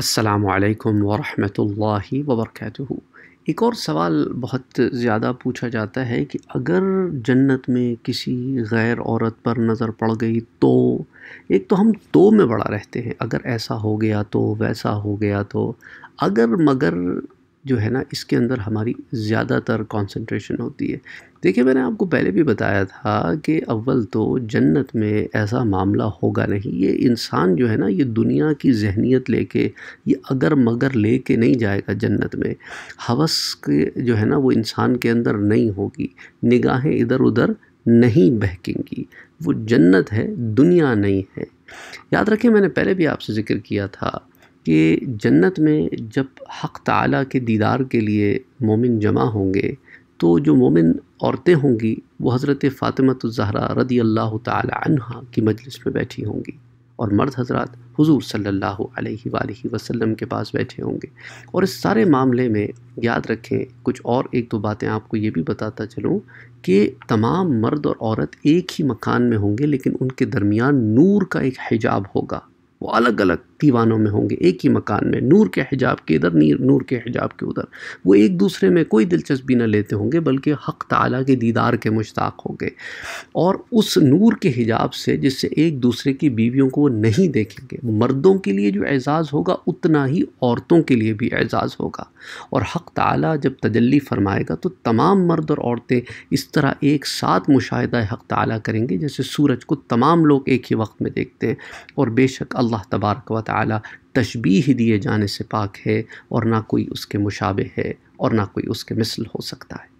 असलकम वरहमतुल्लाहि वबरकatuhu एक और सवाल बहुत ज़्यादा पूछा जाता है कि अगर जन्नत में किसी गैर औरत पर नज़र पड़ गई तो एक तो हम तो में बड़ा रहते हैं अगर ऐसा हो गया तो वैसा हो गया तो अगर मगर जो है ना इसके अंदर हमारी ज़्यादातर कंसंट्रेशन होती है देखिए मैंने आपको पहले भी बताया था कि अव्वल तो जन्नत में ऐसा मामला होगा नहीं ये इंसान जो है ना ये दुनिया की जहनीत लेके ये अगर मगर लेके नहीं जाएगा जन्नत में हवस के जो है ना वो इंसान के अंदर नहीं होगी निगाहें इधर उधर नहीं बहकेंगी वो जन्नत है दुनिया नहीं है याद रखें मैंने पहले भी आपसे ज़िक्र किया था कि जन्नत में जब हक़ ताला के दीदार के लिए मोमिन जमा होंगे तो जो मोमिन औरतें होंगी वो हज़रत फ़ातिमा ज़हरा रदी अल्लाह तहा की मजलिस में बैठी होंगी और मर्द हजरत हुजूर सल्लल्लाहु अलैहि वसल्लम के पास बैठे होंगे और इस सारे मामले में याद रखें कुछ और एक दो बातें आपको ये भी बताता चलूँ कि तमाम मर्द और औरत एक ही मकान में होंगे लेकिन उनके दरमियान नूर का एक हिजाब होगा वो अलग अलग दीवानों में होंगे एक ही मकान में नूर के हिजाब के इधर नीर नूर के हिजाब के उधर वो एक दूसरे में कोई दिलचस्पी ना लेते होंगे बल्कि हक़ ताला के दीदार के मुश्ताक होंगे और उस नूर के हिजाब से जिससे एक दूसरे की बीवियों को वो नहीं देखेंगे मर्दों के लिए जो एज़ाज़ होगा उतना ही औरतों के लिए भी एज़ाज़ होगा और हक़ ताला जब तजली फरमाएगा तो तमाम मर्द और औरतें इस तरह एक साथ मुशाह हक़ ताला करेंगे जैसे सूरज को तमाम लोग एक ही वक्त में देखते हैं और बेशक अल्लाह अल्लाह तबारक व ताली तशबीह दिए जाने से पाक है और ना कोई उसके मुशाबे है और ना कोई उसके मिसल हो सकता है